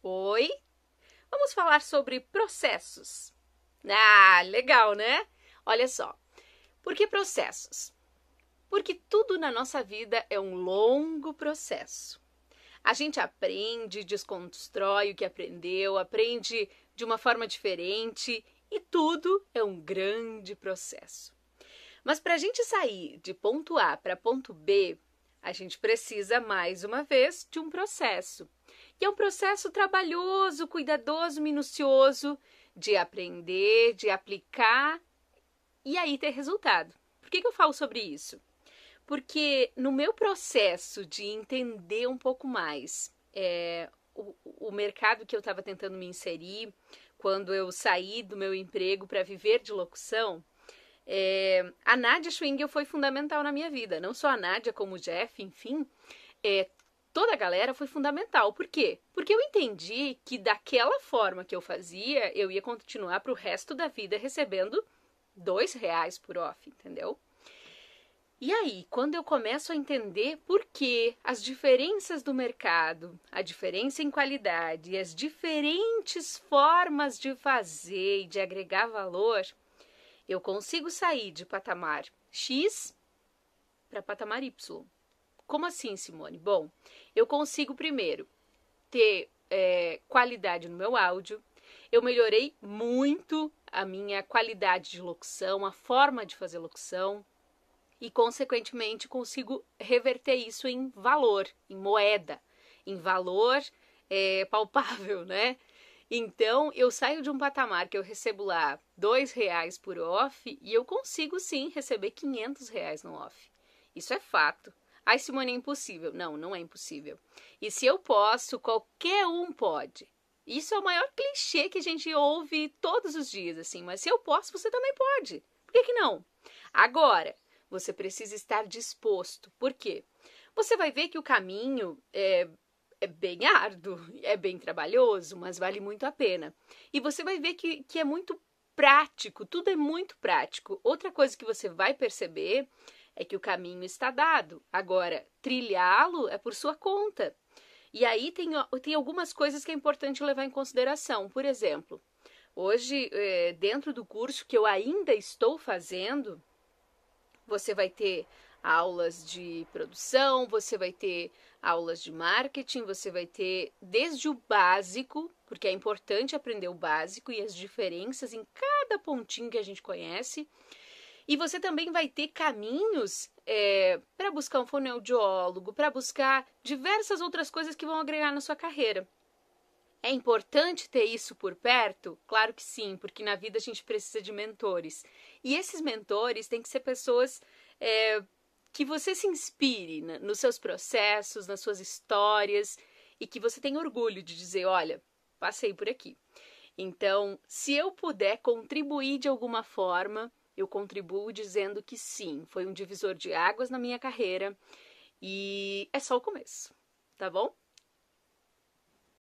Oi? Vamos falar sobre processos. Ah, legal, né? Olha só. Por que processos? Porque tudo na nossa vida é um longo processo. A gente aprende, desconstrói o que aprendeu, aprende de uma forma diferente e tudo é um grande processo. Mas para a gente sair de ponto A para ponto B, a gente precisa mais uma vez de um processo. E é um processo trabalhoso, cuidadoso, minucioso de aprender, de aplicar e aí ter resultado. Por que, que eu falo sobre isso? Porque no meu processo de entender um pouco mais é, o, o mercado que eu estava tentando me inserir, quando eu saí do meu emprego para viver de locução, é, a Nádia Schwingel foi fundamental na minha vida. Não só a Nádia, como o Jeff, enfim. É, toda a galera foi fundamental. Por quê? Porque eu entendi que daquela forma que eu fazia, eu ia continuar para o resto da vida recebendo dois reais por off, entendeu? E aí, quando eu começo a entender por que as diferenças do mercado, a diferença em qualidade e as diferentes formas de fazer e de agregar valor, eu consigo sair de patamar X para patamar Y. Como assim, Simone? Bom, eu consigo primeiro ter é, qualidade no meu áudio, eu melhorei muito a minha qualidade de locução, a forma de fazer locução, e, consequentemente, consigo reverter isso em valor, em moeda, em valor é, palpável, né? Então, eu saio de um patamar que eu recebo lá dois reais por off e eu consigo sim receber 500 reais no off. Isso é fato. Ai, Simone, é impossível. Não, não é impossível. E se eu posso, qualquer um pode. Isso é o maior clichê que a gente ouve todos os dias, assim. Mas se eu posso, você também pode. Por que, que não? Agora, você precisa estar disposto. Por quê? Você vai ver que o caminho é, é bem árduo, é bem trabalhoso, mas vale muito a pena. E você vai ver que, que é muito prático, tudo é muito prático. Outra coisa que você vai perceber é que o caminho está dado. Agora, trilhá-lo é por sua conta. E aí tem, tem algumas coisas que é importante levar em consideração. Por exemplo, hoje, é, dentro do curso que eu ainda estou fazendo, você vai ter aulas de produção, você vai ter aulas de marketing, você vai ter desde o básico, porque é importante aprender o básico e as diferenças em cada pontinho que a gente conhece, e você também vai ter caminhos é, para buscar um fonoaudiólogo, para buscar diversas outras coisas que vão agregar na sua carreira. É importante ter isso por perto? Claro que sim, porque na vida a gente precisa de mentores. E esses mentores têm que ser pessoas é, que você se inspire na, nos seus processos, nas suas histórias e que você tenha orgulho de dizer: olha, passei por aqui. Então, se eu puder contribuir de alguma forma, eu contribuo dizendo que sim, foi um divisor de águas na minha carreira e é só o começo, tá bom?